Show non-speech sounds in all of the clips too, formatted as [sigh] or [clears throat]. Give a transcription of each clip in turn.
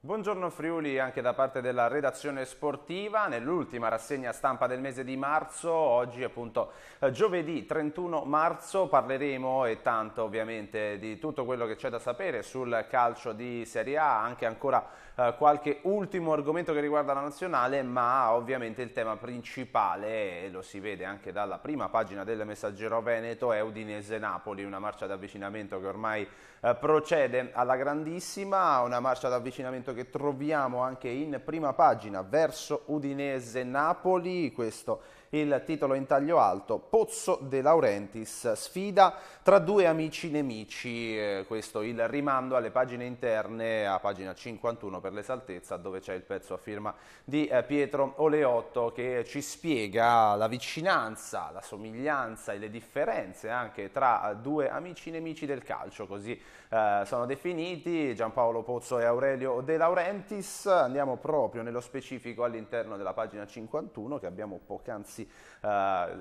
Buongiorno Friuli anche da parte della redazione sportiva, nell'ultima rassegna stampa del mese di marzo, oggi appunto eh, giovedì 31 marzo parleremo e tanto ovviamente di tutto quello che c'è da sapere sul calcio di Serie A, anche ancora eh, qualche ultimo argomento che riguarda la nazionale, ma ovviamente il tema principale, e lo si vede anche dalla prima pagina del Messaggero Veneto, è Udinese-Napoli, una marcia d'avvicinamento che ormai eh, procede alla grandissima, una marcia d'avvicinamento che troviamo anche in prima pagina verso Udinese-Napoli, questo è il titolo in taglio alto, Pozzo De Laurentiis, sfida tra due amici nemici, eh, questo il rimando alle pagine interne, a pagina 51 per l'esaltezza, dove c'è il pezzo a firma di eh, Pietro Oleotto che ci spiega la vicinanza, la somiglianza e le differenze anche tra due amici nemici del calcio, così eh, sono definiti Giampaolo Pozzo e Aurelio De Laurentiis, andiamo proprio nello specifico all'interno della pagina 51 che abbiamo poc'anzi anzi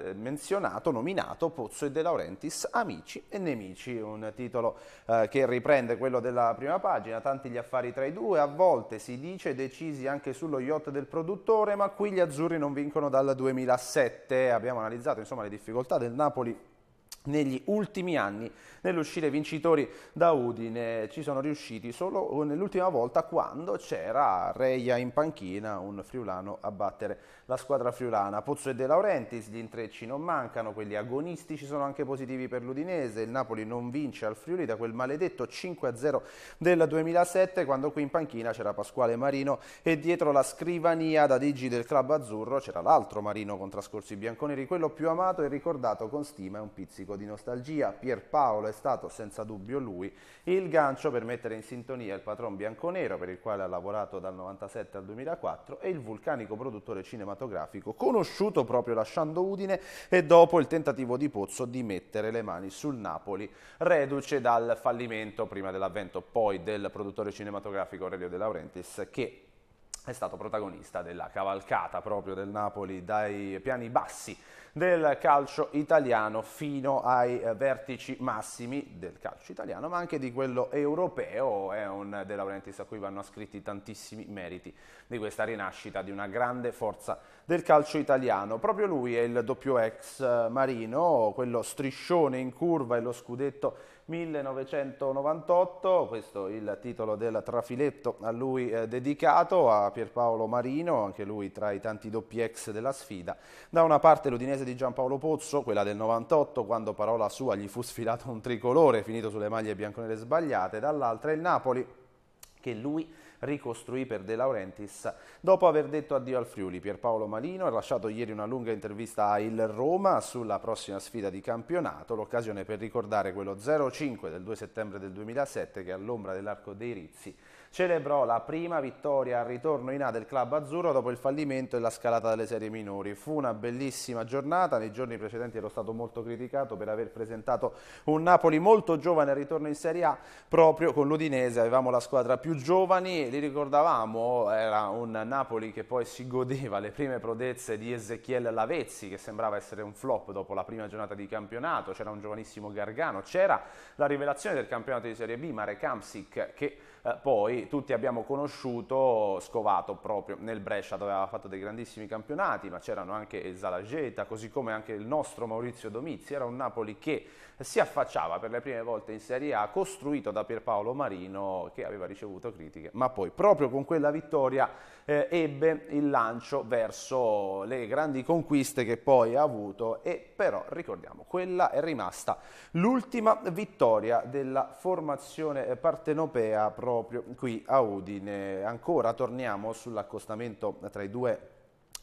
eh, menzionato, nominato Pozzo e De Laurentiis, Amici e Nemici, un titolo eh, che riprende quello della prima pagina, tanti gli affari tra i due, a volte si dice decisi anche sullo yacht del produttore, ma qui gli azzurri non vincono dal 2007, abbiamo analizzato insomma, le difficoltà del Napoli negli ultimi anni nell'uscire vincitori da Udine ci sono riusciti solo nell'ultima volta quando c'era Reia in panchina un friulano a battere la squadra friulana Pozzo e De Laurentiis gli intrecci non mancano quelli agonistici sono anche positivi per l'Udinese il Napoli non vince al Friuli da quel maledetto 5-0 del 2007 quando qui in panchina c'era Pasquale Marino e dietro la scrivania da Digi del club azzurro c'era l'altro Marino con trascorsi bianconeri quello più amato e ricordato con stima e un pizzico di nostalgia, Pierpaolo è stato senza dubbio lui il gancio per mettere in sintonia il patron bianconero per il quale ha lavorato dal 97 al 2004 e il vulcanico produttore cinematografico conosciuto proprio lasciando Udine e dopo il tentativo di Pozzo di mettere le mani sul Napoli, reduce dal fallimento prima dell'avvento poi del produttore cinematografico Aurelio De Laurentiis che è stato protagonista della cavalcata proprio del Napoli dai piani bassi del calcio italiano fino ai eh, vertici massimi del calcio italiano ma anche di quello europeo, è un De Laurentiis a cui vanno ascritti tantissimi meriti di questa rinascita di una grande forza del calcio italiano. Proprio lui è il doppio ex eh, Marino, quello striscione in curva e lo scudetto 1998, questo è il titolo del trafiletto a lui eh, dedicato, a Pierpaolo Marino, anche lui tra i tanti doppi ex della sfida. Da una parte l'Udinese di Giampaolo Pozzo, quella del 98, quando parola sua gli fu sfilato un tricolore finito sulle maglie bianconere sbagliate, dall'altra il Napoli, che lui ricostruì per De Laurentiis dopo aver detto addio al Friuli. Pierpaolo Malino ha lasciato ieri una lunga intervista a Il Roma sulla prossima sfida di campionato, l'occasione per ricordare quello 0-5 del 2 settembre del 2007 che all'ombra dell'arco dei Rizzi celebrò la prima vittoria al ritorno in A del club azzurro dopo il fallimento e la scalata delle serie minori. Fu una bellissima giornata, nei giorni precedenti ero stato molto criticato per aver presentato un Napoli molto giovane al ritorno in Serie A, proprio con l'Udinese avevamo la squadra più giovani, li ricordavamo, era un Napoli che poi si godeva le prime prodezze di Ezechiel Lavezzi che sembrava essere un flop dopo la prima giornata di campionato, c'era un giovanissimo Gargano, c'era la rivelazione del campionato di Serie B, Mare Kamsic che eh, poi tutti abbiamo conosciuto Scovato proprio nel Brescia dove aveva fatto dei grandissimi campionati, ma c'erano anche il Zalageta, così come anche il nostro Maurizio Domizzi, era un Napoli che si affacciava per le prime volte in Serie A, costruito da Pierpaolo Marino che aveva ricevuto critiche, ma poi proprio con quella vittoria eh, ebbe il lancio verso le grandi conquiste che poi ha avuto e però ricordiamo, quella è rimasta l'ultima vittoria della formazione partenopea proprio qui a Udine. Ancora torniamo sull'accostamento tra i due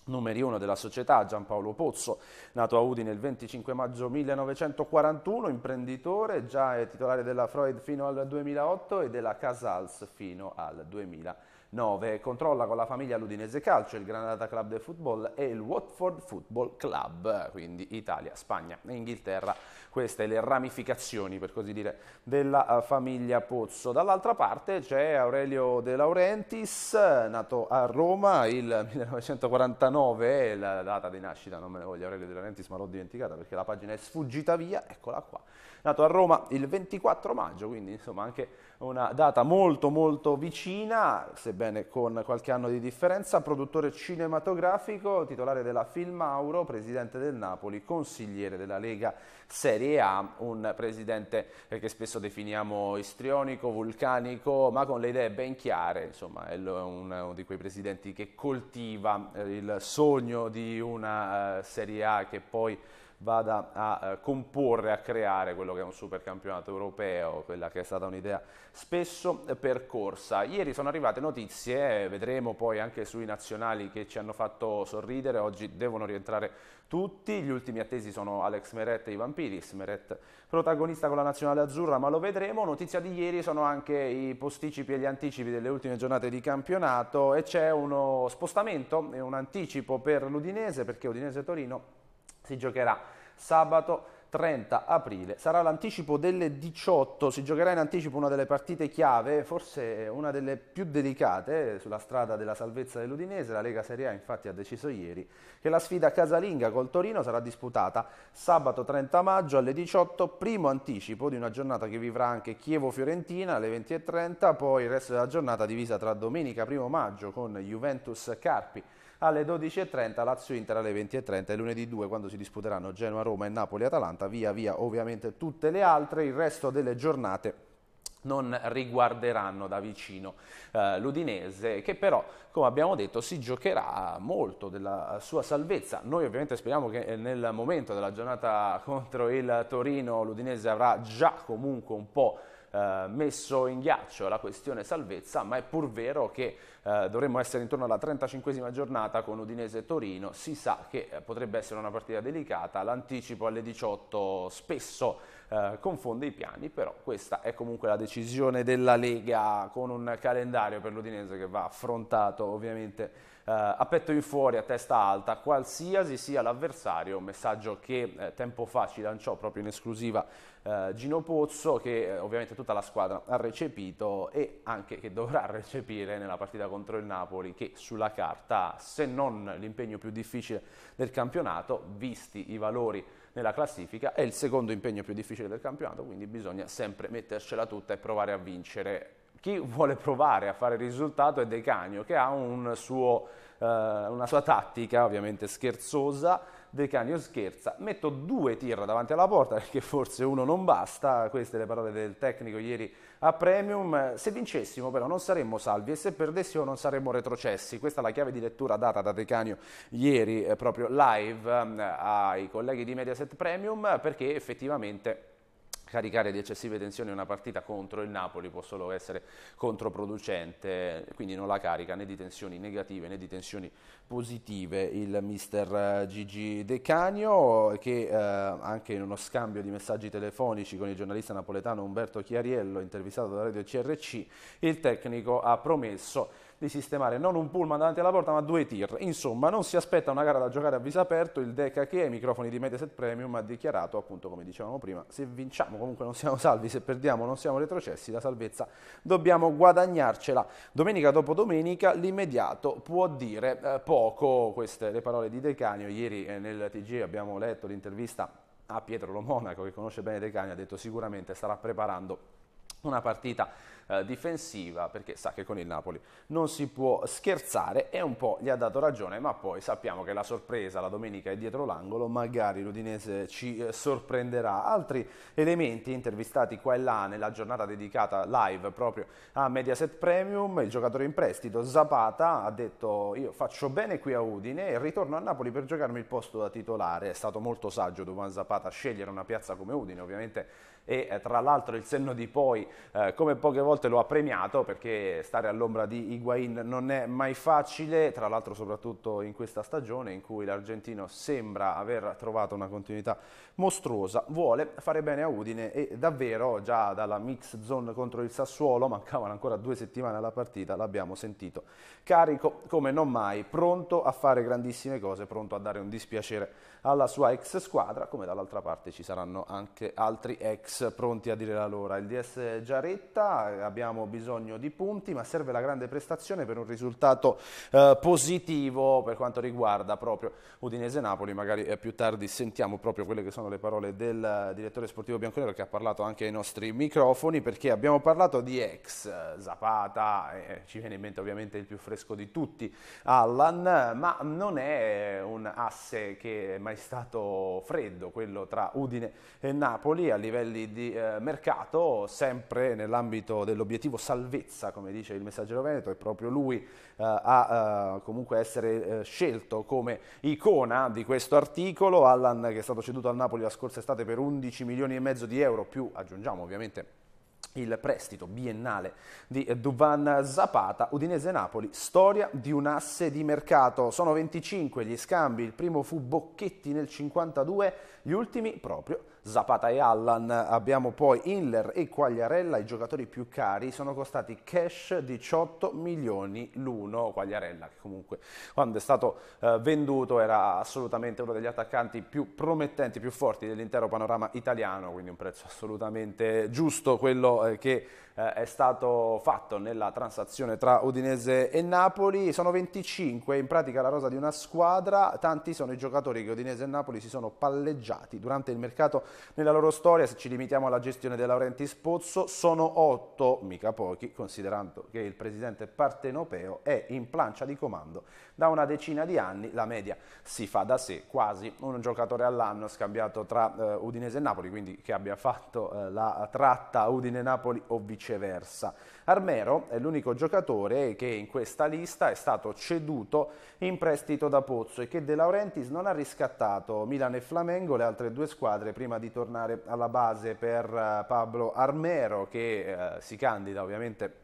numeri uno della società, Giampaolo Pozzo, nato a Udine il 25 maggio 1941, imprenditore, già è titolare della Freud fino al 2008 e della Casals fino al 2000. 9. Controlla con la famiglia l'Udinese Calcio, il Granada Club del Football e il Watford Football Club, quindi Italia, Spagna e Inghilterra. Queste le ramificazioni, per così dire, della eh, famiglia Pozzo. Dall'altra parte c'è Aurelio De Laurentiis, nato a Roma il 1949, [laughs] è la data di nascita, non me ne voglio Aurelio De Laurentiis, ma l'ho dimenticata perché la pagina è sfuggita via, eccola qua. Nato a Roma il 24 maggio, quindi insomma anche una data molto molto vicina, sebbene con qualche anno di differenza, produttore cinematografico, titolare della Filmauro, presidente del Napoli, consigliere della Lega Serie A, un presidente eh, che spesso definiamo istrionico, vulcanico, ma con le idee ben chiare, insomma è uno di quei presidenti che coltiva eh, il sogno di una eh, Serie A che poi vada a eh, comporre, a creare quello che è un supercampionato europeo, quella che è stata un'idea spesso eh, percorsa. Ieri sono arrivate notizie, eh, vedremo poi anche sui nazionali che ci hanno fatto sorridere, oggi devono rientrare tutti, gli ultimi attesi sono Alex Meret e Ivan Piris, Meret protagonista con la nazionale azzurra, ma lo vedremo. Notizia di ieri sono anche i posticipi e gli anticipi delle ultime giornate di campionato e c'è uno spostamento e un anticipo per l'Udinese perché Udinese-Torino si giocherà sabato 30 aprile. Sarà l'anticipo delle 18, si giocherà in anticipo una delle partite chiave, forse una delle più delicate eh, sulla strada della salvezza dell'Udinese. La Lega Serie A infatti ha deciso ieri che la sfida casalinga col Torino sarà disputata sabato 30 maggio alle 18, primo anticipo di una giornata che vivrà anche Chievo-Fiorentina alle 20.30, poi il resto della giornata divisa tra domenica 1 maggio con Juventus-Carpi alle 12.30, Lazio-Inter alle 20.30 e lunedì 2 quando si disputeranno Genoa-Roma e Napoli-Atalanta, via via ovviamente tutte le altre, il resto delle giornate non riguarderanno da vicino eh, l'Udinese che però come abbiamo detto si giocherà molto della sua salvezza noi ovviamente speriamo che eh, nel momento della giornata [laughs] contro il Torino l'Udinese avrà già comunque un po' eh, messo in ghiaccio la questione salvezza ma è pur vero che eh, dovremmo essere intorno alla 35esima giornata con Udinese e Torino, si sa che eh, potrebbe essere una partita delicata, l'anticipo alle 18 spesso eh, confonde i piani, però questa è comunque la decisione della Lega con un calendario per l'Udinese che va affrontato ovviamente eh, a petto in fuori, a testa alta, qualsiasi sia l'avversario, un messaggio che eh, tempo fa ci lanciò proprio in esclusiva eh, Gino Pozzo, che ovviamente tutta la squadra ha recepito e anche che dovrà [laughs] recepire nella partita contro il Napoli, che sulla carta, se non l'impegno più difficile del campionato, visti i valori nella classifica, è il secondo impegno più difficile del campionato, quindi bisogna sempre mettercela tutta e provare a vincere chi vuole provare a fare il risultato è De Canio, che ha un suo, eh, una sua tattica, ovviamente scherzosa, De Canio scherza, metto due tir davanti alla porta perché forse uno non basta, queste le parole del tecnico ieri a Premium, se vincessimo però non saremmo salvi e se perdessimo non saremmo retrocessi, questa è la chiave di lettura data da De Canio ieri eh, proprio live eh, ai colleghi di Mediaset Premium perché effettivamente caricare di eccessive tensioni una partita contro il Napoli può solo essere controproducente, quindi non la carica né di tensioni negative né di tensioni positive il mister eh, Gigi De Canio che eh, anche in uno scambio di messaggi telefonici con il giornalista napoletano Umberto Chiariello intervistato da Radio CRC, il tecnico ha promesso di sistemare non un pullman davanti alla porta ma due tir. Insomma non si aspetta una gara da giocare a viso aperto, il Deca che ai microfoni di Mediaset Premium ha dichiarato appunto come dicevamo prima se vinciamo comunque non siamo salvi, se perdiamo non siamo retrocessi, la salvezza dobbiamo guadagnarcela. Domenica dopo domenica l'immediato può dire eh, poco, queste le parole di Decanio, ieri eh, nel TG abbiamo letto l'intervista a Pietro Lomonaco, che conosce bene Decanio, ha detto sicuramente starà preparando una partita eh, difensiva, perché sa che con il Napoli non si può scherzare e un po' gli ha dato ragione, ma poi sappiamo che la sorpresa la domenica è dietro l'angolo, magari l'Udinese ci eh, sorprenderà. Altri elementi intervistati qua e là nella giornata dedicata live proprio a Mediaset Premium, il giocatore in prestito Zapata ha detto io faccio bene qui a Udine e ritorno a Napoli per giocarmi il posto da titolare, è stato molto saggio Duvan Zapata scegliere una piazza come Udine, ovviamente e eh, tra l'altro il senno di poi eh, come poche volte lo ha premiato perché stare all'ombra di Higuain non è mai facile, tra l'altro soprattutto in questa stagione in cui l'argentino sembra aver trovato una continuità mostruosa, vuole fare bene a Udine e davvero già dalla mix zone contro il Sassuolo, mancavano ancora due settimane alla partita, l'abbiamo sentito carico come non mai, pronto a fare grandissime cose, pronto a dare un dispiacere alla sua ex squadra, come dall'altra parte ci saranno anche altri ex pronti a dire la loro. Il DS Giaretta, abbiamo bisogno di punti, ma serve la grande prestazione per un risultato eh, positivo per quanto riguarda proprio Udinese-Napoli, magari eh, più tardi sentiamo proprio quelle che sono le parole del eh, direttore sportivo Bianconero che ha parlato anche ai nostri microfoni, perché abbiamo parlato di ex eh, Zapata, eh, ci viene in mente ovviamente il più fresco di tutti, Allan, ma non è un asse che mai è stato freddo, quello tra Udine e Napoli a livelli di eh, mercato, sempre nell'ambito dell'obiettivo salvezza, come dice il messaggero Veneto, è proprio lui eh, a eh, comunque essere eh, scelto come icona di questo articolo, Allan che è stato ceduto al Napoli la scorsa estate per 11 milioni e mezzo di euro, più aggiungiamo ovviamente il prestito biennale di Duvan Zapata, Udinese-Napoli, storia di un asse di mercato. Sono 25 gli scambi, il primo fu Bocchetti nel 52, gli ultimi proprio Zapata e Allan, abbiamo poi Inler e Quagliarella, i giocatori più cari, sono costati cash 18 milioni l'uno, Quagliarella che comunque quando è stato eh, venduto era assolutamente uno degli attaccanti più promettenti, più forti dell'intero panorama italiano, quindi un prezzo assolutamente giusto quello eh, che eh, è stato fatto nella transazione tra Udinese e Napoli. Sono 25 in pratica la rosa di una squadra, tanti sono i giocatori che Udinese e Napoli si sono palleggiati durante il mercato nella loro storia, se ci limitiamo alla gestione della Laurenti Spozzo, sono 8, mica pochi, considerando che il presidente partenopeo è in plancia di comando da una decina di anni, la media si fa da sé, quasi un giocatore all'anno scambiato tra eh, Udinese e Napoli, quindi che abbia fatto eh, la tratta Udine-Napoli o vicino viceversa. Armero è l'unico giocatore che in questa lista è stato ceduto in prestito da Pozzo e che De Laurentiis non ha riscattato Milan e Flamengo, le altre due squadre, prima di tornare alla base per eh, Pablo Armero che eh, si candida ovviamente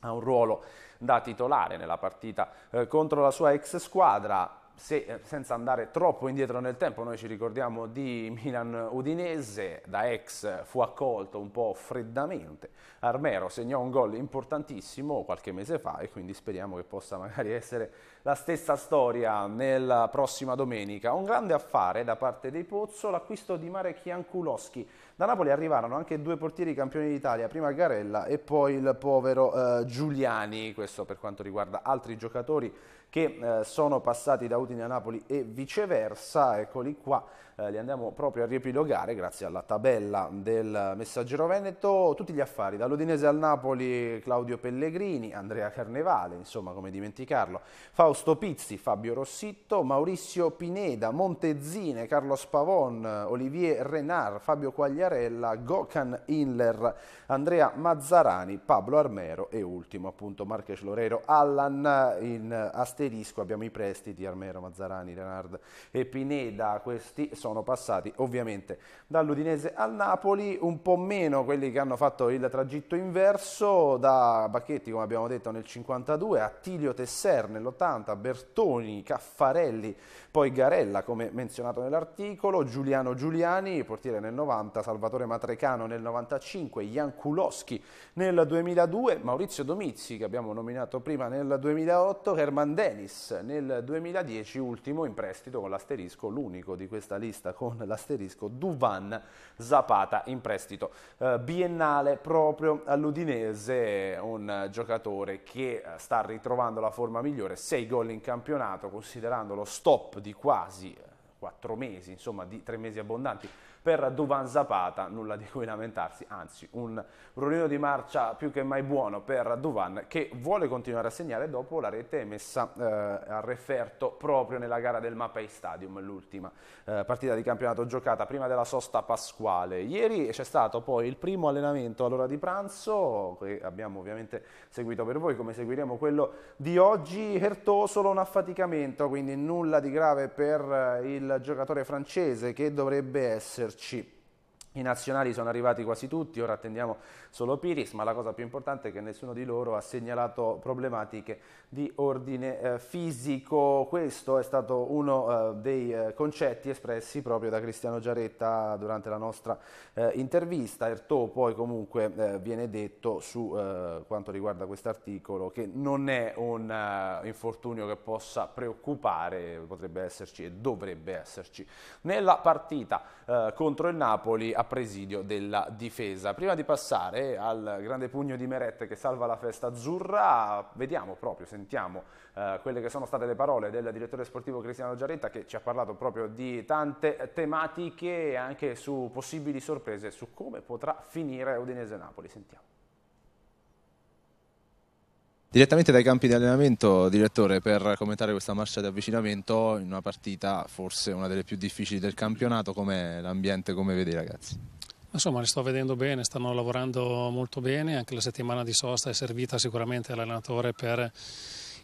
a un ruolo da titolare nella partita eh, contro la sua ex squadra se, eh, senza andare troppo indietro nel tempo, noi ci ricordiamo di [laughs] Milan-Udinese, da ex fu accolto un po' freddamente, Armero segnò un gol importantissimo qualche mese fa e quindi speriamo che possa magari essere la stessa storia nella prossima domenica. Un grande affare da parte dei Pozzo, l'acquisto di Marek Jankulowski. Da Napoli arrivarono anche due portieri campioni d'Italia, prima Garella e poi il povero eh, Giuliani, questo per quanto riguarda altri giocatori che eh, sono passati da Udine a Napoli e viceversa, eccoli qua, eh, li andiamo proprio a riepilogare grazie alla tabella del Messaggero Veneto, tutti gli affari, dall'Udinese al Napoli Claudio Pellegrini, Andrea Carnevale, insomma come dimenticarlo, Fausto Pizzi, Fabio Rossitto, Maurizio Pineda, Montezine, Carlo Spavon, Olivier Renard, Fabio Quagliarella, Gokan Inler, Andrea Mazzarani, Pablo Armero e ultimo appunto Marques Lorero, Allan in asterisco, abbiamo i prestiti Armero, Mazzarani, Renard e Pineda, questi sono sono passati ovviamente dall'Udinese al Napoli, un po' meno quelli che hanno fatto il tragitto inverso da Bacchetti come abbiamo detto nel 52, Attilio Tesser nell'80, Bertoni, Caffarelli poi Garella, come menzionato nell'articolo, Giuliano Giuliani, portiere nel 90, Salvatore Matrecano nel 95, Jan Kuloski nel 2002, Maurizio Domizzi, che abbiamo nominato prima nel 2008, Herman Dennis nel 2010, ultimo in prestito con l'asterisco, l'unico di questa lista con l'asterisco, Duvan Zapata in prestito eh, biennale proprio all'Udinese, un giocatore che sta ritrovando la forma migliore, 6 gol in campionato, considerando lo stop di di quasi eh, quattro mesi, insomma di tre mesi abbondanti per Duvan Zapata, nulla di cui lamentarsi, anzi un rullino di marcia più che mai buono per Duvan che vuole continuare a segnare dopo la rete messa eh, a referto proprio nella gara del Mapei Stadium, l'ultima eh, partita di campionato giocata prima della sosta pasquale. Ieri c'è stato poi il primo allenamento all'ora di pranzo che abbiamo ovviamente seguito per voi come seguiremo quello di oggi. Hertò solo un affaticamento, quindi nulla di grave per eh, il giocatore francese che dovrebbe esserci cheap. I nazionali sono arrivati quasi tutti, ora attendiamo solo Piris, ma la cosa più importante è che nessuno di loro ha segnalato problematiche di ordine eh, fisico. Questo è stato uno eh, dei eh, concetti espressi proprio da Cristiano Giaretta durante la nostra eh, intervista. Ertò poi comunque eh, viene detto su quanto riguarda quest'articolo che non è un infortunio che possa preoccupare, potrebbe esserci e dovrebbe esserci. Nella partita contro il Napoli presidio della difesa. Prima di passare al grande pugno di Meret che salva la festa azzurra, vediamo proprio, sentiamo eh, quelle che sono state le parole del direttore sportivo Cristiano Giaretta che ci ha parlato proprio di tante tematiche e anche su possibili sorprese, su come potrà finire Udinese-Napoli. Sentiamo. Direttamente dai campi di allenamento, direttore, per commentare questa marcia di avvicinamento in una partita forse una delle più difficili del campionato, come l'ambiente, come vede i ragazzi? Insomma, li sto vedendo bene, stanno lavorando molto bene, anche la settimana di sosta è servita sicuramente all'allenatore per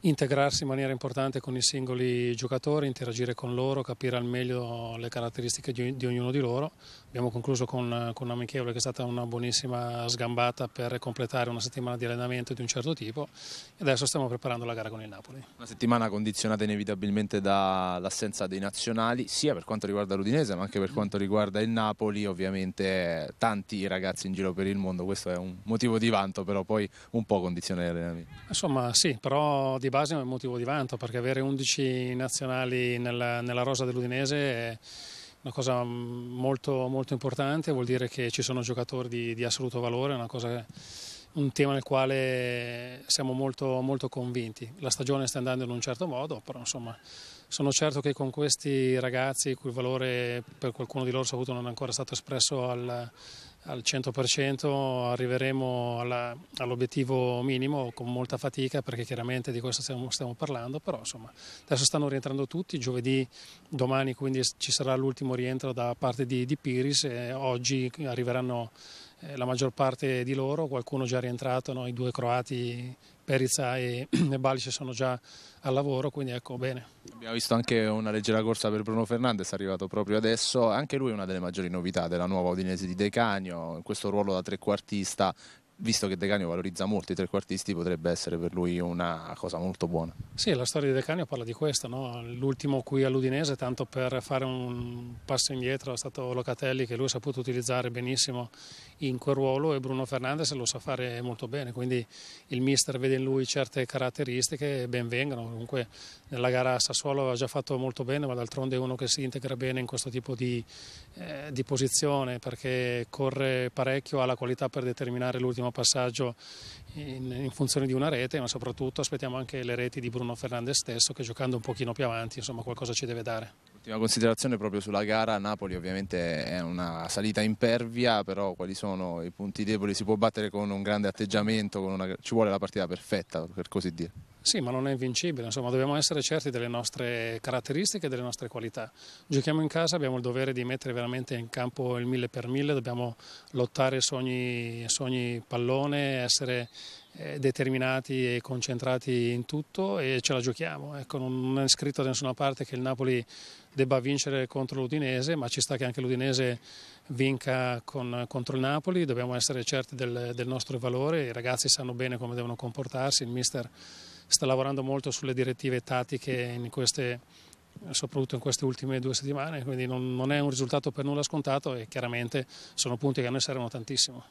integrarsi in maniera importante con i singoli giocatori, interagire con loro, capire al meglio le caratteristiche di, di ognuno di loro. Abbiamo concluso con, con amichevole che è stata una buonissima sgambata per completare una settimana di allenamento di un certo tipo e adesso stiamo preparando la gara con il Napoli. Una settimana condizionata inevitabilmente dall'assenza dei nazionali, sia per quanto riguarda l'Udinese ma anche per mm. quanto riguarda il Napoli, ovviamente tanti ragazzi in giro per il mondo, questo è un motivo di vanto però poi un po' condiziona gli allenamenti. Insomma sì, però di base è un motivo di vanto perché avere 11 nazionali nella, nella rosa dell'Udinese è una cosa mm, molto, molto, importante, vuol dire che ci sono giocatori di, di assoluto valore, è che, un tema nel quale siamo molto, molto, convinti. La stagione sta andando in un certo modo, però insomma sono certo che con questi ragazzi, cui il valore per qualcuno di loro saputo non è ancora stato espresso al al 100% arriveremo all'obiettivo minimo con molta fatica perché chiaramente di questo stiamo, stiamo parlando, però insomma adesso stanno rientrando tutti, giovedì, domani quindi ci sarà l'ultimo rientro da parte di, di Piris e oggi arriveranno eh, la maggior parte di loro, qualcuno già rientrato, no? i due croati Perizza e, [clears throat] e Balice sono già al lavoro, quindi ecco bene. Abbiamo visto anche una leggera corsa per Bruno Fernandes, arrivato proprio adesso, anche lui è una delle maggiori novità della nuova Udinese di Decanio, in questo ruolo da trequartista visto che De Canio valorizza molto i trequartisti, potrebbe essere per lui una cosa molto buona. Sì, la storia di De Canio parla di questo, no? l'ultimo qui all'Udinese, tanto per fare un passo indietro, è stato Locatelli che lui ha saputo utilizzare benissimo in quel ruolo e Bruno Fernandes lo sa fare molto bene, quindi il mister vede in lui certe caratteristiche e ben vengano, comunque nella gara a Sassuolo ha già fatto molto bene, ma d'altronde è uno che si integra bene in questo tipo di, eh, di posizione perché corre parecchio, ha la qualità per determinare l'ultimo ultimo passaggio in, in, funzione di una rete, ma soprattutto aspettiamo anche le reti di Bruno Fernandez stesso che giocando un pochino più avanti insomma, qualcosa ci deve dare. Ultima considerazione proprio sulla gara, Napoli ovviamente è una salita impervia, però quali sono i punti deboli? Si può battere con un grande atteggiamento, una... ci vuole la partita perfetta per così dire. Sì, ma non è invincibile, insomma, dobbiamo essere certi delle nostre caratteristiche e delle nostre qualità. Giochiamo in casa, abbiamo il dovere di mettere veramente in campo il mille per mille, dobbiamo lottare su ogni, su ogni pallone, essere eh, determinati e concentrati in tutto e ce la giochiamo. Ecco, non è scritto da nessuna parte che il Napoli debba vincere contro l'Udinese, ma ci sta che anche l'Udinese vinca con, contro il Napoli, dobbiamo essere certi del, del nostro valore, i ragazzi sanno bene come devono comportarsi, il mister sta lavorando molto sulle direttive tattiche in queste, soprattutto in queste ultime due settimane, quindi non, non è un risultato per nulla scontato e chiaramente sono punti che a noi servono tantissimo.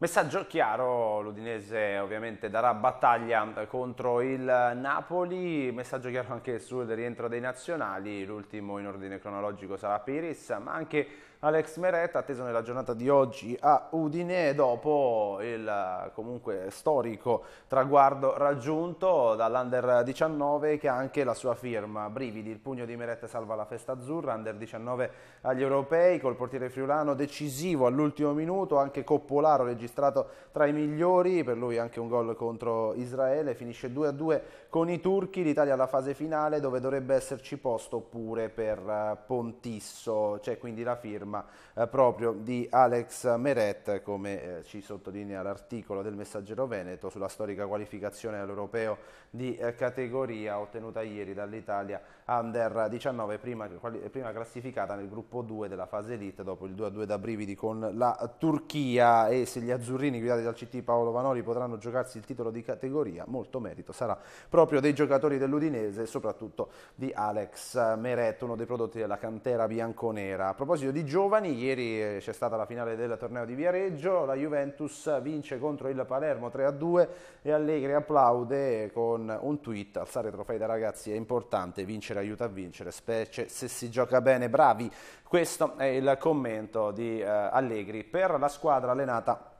Messaggio chiaro, l'Udinese ovviamente darà battaglia eh, contro il Napoli, messaggio chiaro anche sul rientro dei nazionali, l'ultimo in ordine cronologico sarà Piris, ma anche Alex Meret, atteso nella giornata di oggi a Udine, dopo il comunque storico traguardo raggiunto dall'Under 19 che ha anche la sua firma. Brividi, il pugno di Meret salva la festa azzurra, Under 19 agli europei, col portiere friulano decisivo all'ultimo minuto, anche Coppolaro registrato tra i migliori, per lui anche un gol contro Israele, finisce 2-2 con i turchi, l'Italia alla fase finale dove dovrebbe esserci posto pure per eh, Pontisso, c'è quindi la firma firma eh, proprio di Alex Meret, come eh, ci sottolinea l'articolo del Messaggero Veneto sulla storica qualificazione all'europeo di eh, categoria ottenuta ieri dall'Italia Under 19, prima, prima classificata nel gruppo 2 della fase elite dopo il 2-2 da brividi con la Turchia e se gli azzurrini guidati dal CT Paolo Vanoli potranno giocarsi il titolo di categoria, molto merito sarà proprio dei giocatori dell'Udinese e soprattutto di Alex Meret, uno dei prodotti della cantera bianconera. A proposito di gioco giovani, ieri eh, c'è stata la finale del torneo di Viareggio, la Juventus vince contro il Palermo 3-2 e Allegri applaude con un tweet, alzare trofei da ragazzi è importante, vincere aiuta a vincere, specie se si gioca bene, bravi. Questo è il commento di eh, Allegri per la squadra allenata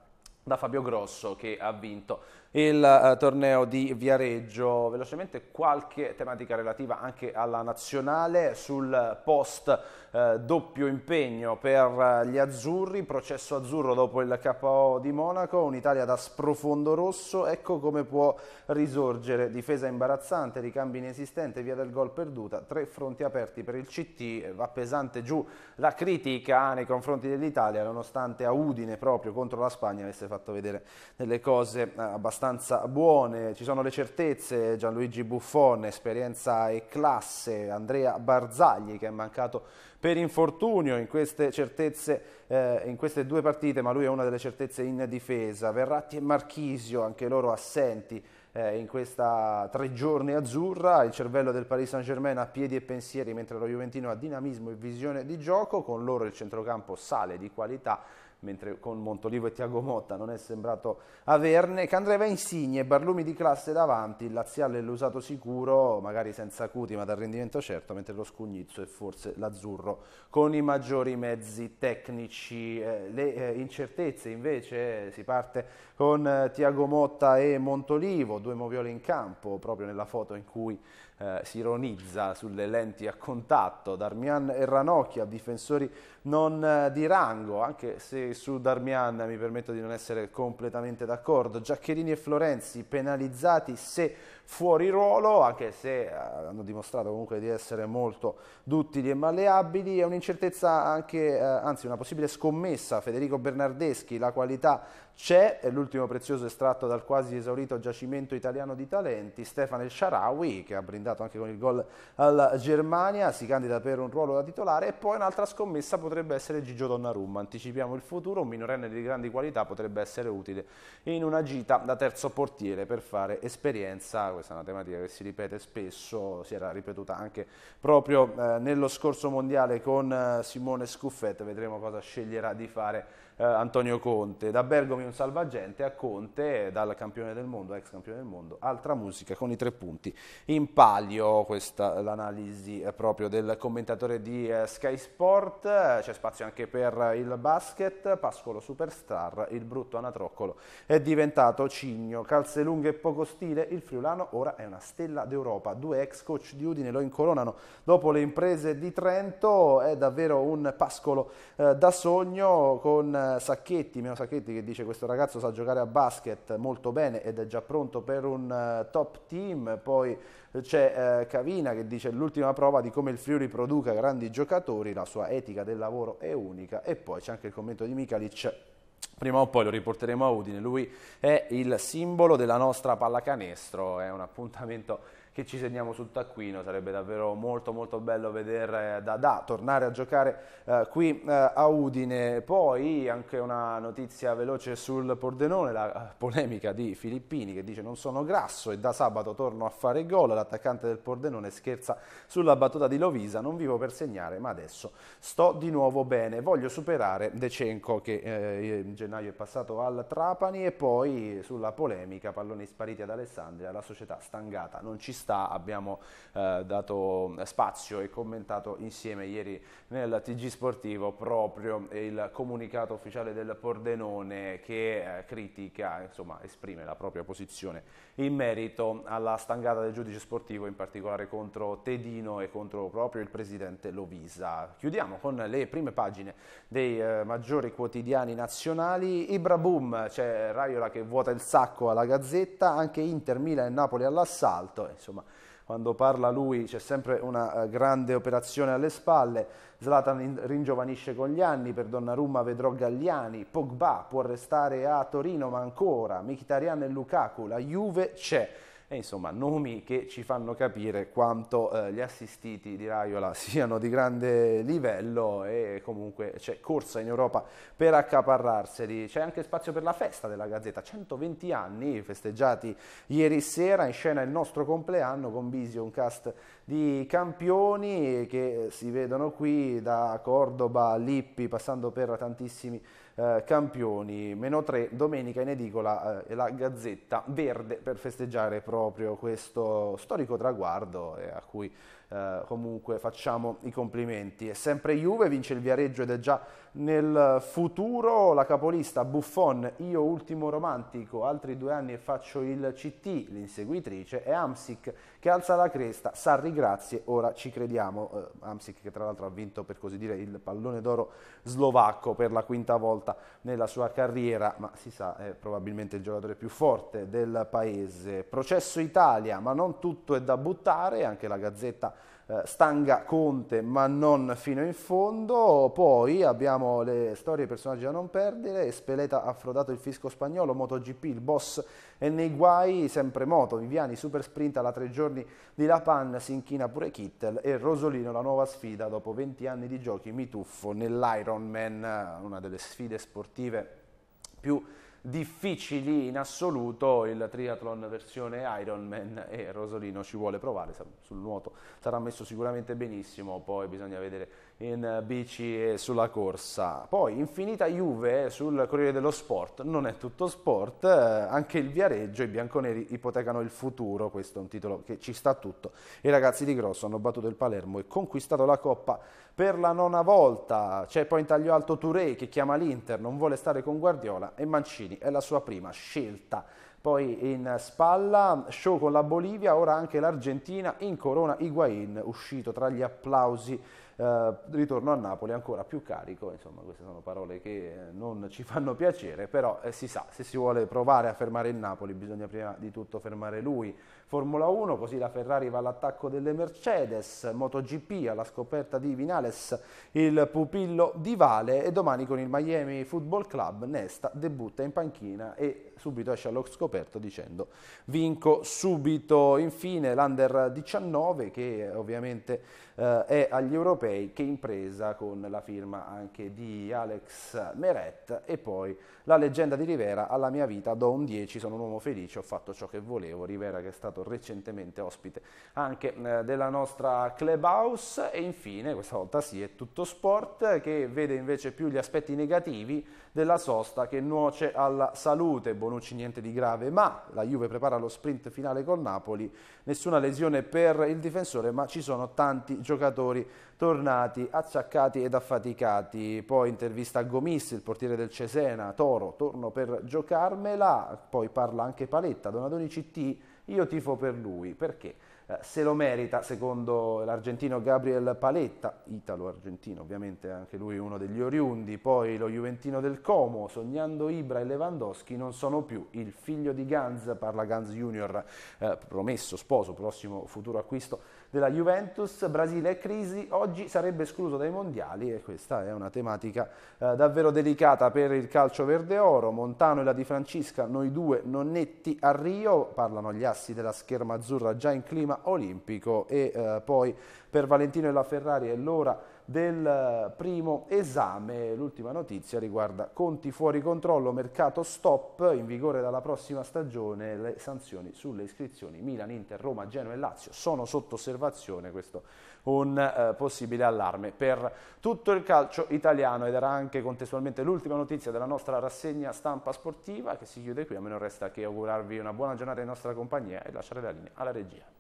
da Fabio Grosso che ha vinto il eh, torneo di Viareggio. Velocemente qualche tematica relativa anche alla nazionale sul post eh, doppio impegno per eh, gli azzurri, processo azzurro dopo il KO di Monaco, un'Italia da sprofondo rosso, ecco come può risorgere, difesa imbarazzante, ricambi inesistente, via del gol perduta, tre fronti aperti per il CT, va pesante giù la critica nei confronti dell'Italia nonostante a Udine proprio contro la Spagna avesse fatto vedere delle cose eh, abbastanza abbastanza buone, ci sono le certezze, Gianluigi Buffon, esperienza e classe, Andrea Barzagli che è mancato per infortunio in queste certezze, eh, in queste due partite, ma lui è una delle certezze in difesa, Verratti e Marchisio, anche loro assenti, eh, in questa tre giorni azzurra, il cervello del Paris Saint Germain ha piedi e pensieri mentre lo Juventino ha dinamismo e visione di gioco, con loro il centrocampo sale di qualità mentre con Montolivo e Tiago Motta non è sembrato averne. Candreva Insigne, Barlumi di classe davanti, il Laziale l'usato sicuro, magari senza acuti ma dal rendimento certo, mentre lo Scugnizzo e forse l'Azzurro con i maggiori mezzi tecnici. Eh, le eh, incertezze invece eh, si parte con eh, Tiago Motta e Montolivo, due moviole in campo, proprio nella foto in cui eh, si ironizza sulle lenti a contatto, Darmian e Ranocchia, difensori non eh, di rango, anche se su Darmian mi permetto di non essere completamente d'accordo. Giaccherini e Florenzi penalizzati se fuori ruolo, anche se eh, hanno dimostrato comunque di essere molto duttili e malleabili. È un'incertezza anche, eh, anzi una possibile scommessa, Federico Bernardeschi, la qualità c'è, è l'ultimo prezioso estratto dal quasi esaurito giacimento italiano di talenti, Stefano El Sharawi che ha brindato anche con il gol alla Germania, si candida per un ruolo da titolare e poi un'altra scommessa potrebbe potrebbe essere Gigio Donnarumma. Anticipiamo il futuro, un minorenne di grandi qualità potrebbe essere utile in una gita da terzo portiere per fare esperienza. Questa è una tematica che si ripete spesso, si era ripetuta anche proprio eh, nello scorso mondiale con eh, Simone Scuffet. Vedremo cosa sceglierà di fare eh, Antonio Conte. Da Bergomi un salvagente a Conte, dal campione del mondo, ex campione del mondo, altra musica con i tre punti in palio. Questa l'analisi eh, proprio del commentatore di eh, Sky Sport. C'è spazio anche per il basket. Pascolo Superstar, il brutto anatroccolo, è diventato cigno. Calze lunghe e poco stile, il friulano ora è una stella d'Europa. Due ex coach di Udine lo incoronano dopo le imprese di Trento. È davvero un pascolo eh, da sogno con eh, Sacchetti, Meo Sacchetti che dice questo ragazzo sa giocare a basket molto bene ed è già pronto per un uh, top team, poi c'è eh, Cavina che dice l'ultima prova di come il Friuli produca grandi giocatori, la sua etica del lavoro è unica e poi c'è anche il commento di Michalic Prima o poi lo riporteremo a Udine, lui è il simbolo della nostra pallacanestro, è un appuntamento che ci segniamo sul taccuino, sarebbe davvero molto molto bello vedere eh, Dada tornare a giocare eh, qui eh, a Udine. Poi anche una notizia veloce sul Pordenone, la eh, polemica di Filippini che dice non sono grasso e da sabato torno a fare gol, l'attaccante del Pordenone scherza sulla battuta di Lovisa, non vivo per segnare ma adesso sto di nuovo bene, voglio superare Decenco che eh, in gennaio è passato al Trapani e poi sulla polemica palloni spariti ad Alessandria, la società stangata non ci sta sta, abbiamo eh, dato spazio e commentato insieme ieri nel TG Sportivo proprio il comunicato ufficiale del Pordenone che eh, critica, insomma esprime la propria posizione in merito alla stangata del giudice sportivo in particolare contro Tedino e contro proprio il presidente Lovisa. Chiudiamo con le prime pagine dei eh, maggiori quotidiani nazionali, Ibraboom, c'è Raiola che vuota il sacco alla Gazzetta, anche Inter, Milan e Napoli all'assalto, eh, insomma, quando parla lui c'è sempre una eh, grande operazione alle spalle, Zlatan ringiovanisce con gli anni, per Donnarumma vedrò Gagliani, Pogba può restare a Torino ma ancora, Mkhitaryan e Lukaku, la Juve c'è. E insomma, nomi che ci fanno capire quanto eh, gli assistiti di Raiola [laughs] siano di grande livello e comunque c'è corsa in Europa per accaparrarseli. C'è anche spazio per la festa della Gazzetta, 120 anni festeggiati ieri sera, in scena il nostro compleanno con Bisio, un cast di campioni che si vedono qui da Cordoba Lippi, passando per tantissimi eh, campioni, meno 3 domenica in edicola eh, la Gazzetta Verde per festeggiare proprio questo storico traguardo eh, a cui eh, comunque facciamo i complimenti. È sempre Juve vince il Viareggio ed è già nel futuro la capolista Buffon, Io Ultimo Romantico, altri due anni e faccio il CT, l'inseguitrice, e Amsic che alza la cresta, Sarri grazie, ora ci crediamo, eh, Amsic che tra l'altro ha vinto per così dire il pallone d'oro slovacco per la quinta volta nella sua carriera, ma si sa è probabilmente il giocatore più forte del paese. Processo Italia, ma non tutto è da buttare, anche la Gazzetta eh, stanga Conte ma non fino in fondo, poi abbiamo le storie e personaggi da non perdere, Speleta ha frodato il fisco spagnolo, MotoGP, il boss è nei guai, sempre moto, Viviani super sprint alla tre giorni di La Pan, si inchina pure Kittel e Rosolino la nuova sfida dopo 20 anni di giochi, mi tuffo nell'Ironman, una delle sfide sportive più difficili in assoluto il triathlon versione Ironman e Rosolino ci vuole provare sul nuoto sarà messo sicuramente benissimo poi bisogna vedere in eh, bici e sulla corsa. Poi infinita Juve sul Corriere dello Sport, non è tutto sport, eh, anche il Viareggio, i bianconeri ipotecano il futuro, questo è un titolo che ci sta tutto. I ragazzi di Grosso hanno battuto il Palermo e conquistato la Coppa per la nona volta. C'è poi in taglio alto Touré che chiama l'Inter, non vuole stare con Guardiola e Mancini è la sua prima scelta poi in spalla, show con la Bolivia, ora anche l'Argentina in corona Higuain, uscito tra gli applausi eh, ritorno a Napoli ancora più carico, insomma queste sono parole che eh, non ci fanno piacere, però eh, si sa, se si vuole provare a fermare il Napoli bisogna prima di tutto fermare lui. Formula 1, così la Ferrari va all'attacco delle Mercedes, MotoGP alla scoperta di Vinales, il pupillo di Vale e domani con il Miami Football Club Nesta debutta in panchina e subito esce allo scoperto dicendo vinco subito. Infine l'Under 19 che ovviamente eh, è agli europei che impresa con la firma anche di Alex Meret e poi la leggenda di Rivera alla mia vita do un 10, sono un uomo felice, ho fatto ciò che volevo. Rivera che è stato recentemente ospite anche eh, della nostra clubhouse e infine questa volta sì è tutto sport che vede invece più gli aspetti negativi della sosta che nuoce alla salute. Buon tempo, non c'è niente di grave, ma la Juve prepara lo sprint finale col Napoli, nessuna lesione per il difensore, ma ci sono tanti giocatori tornati acciaccati ed affaticati. Poi intervista a Gomissi, il portiere del Cesena, Toro, torno per giocarmela, poi parla anche Paletta, Donadoni CT, io tifo per lui, perché? Eh, se lo merita secondo l'argentino Gabriel Paletta, italo-argentino ovviamente anche lui uno degli oriundi, poi lo Juventino del Como, sognando Ibra e Lewandowski non sono più il figlio di Ganz, parla Ganz Junior, eh, promesso sposo, prossimo futuro acquisto della Juventus, Brasile è crisi, oggi sarebbe escluso dai mondiali e questa è una tematica eh, davvero delicata per il calcio verde-oro, Montano e la Di Francisca, noi due nonnetti a Rio, parlano gli assi della scherma azzurra già in clima olimpico e eh, poi per Valentino e la Ferrari è l'ora del eh, primo esame. L'ultima notizia riguarda conti fuori controllo, mercato stop, in vigore dalla prossima stagione le sanzioni sulle iscrizioni Milan, Inter, Roma, Genoa e Lazio sono sotto osservazione, questo un eh, possibile allarme per tutto il calcio italiano ed era anche contestualmente l'ultima notizia della nostra rassegna stampa sportiva che si chiude qui, a me non resta che augurarvi una buona giornata in nostra compagnia e lasciare la linea alla regia.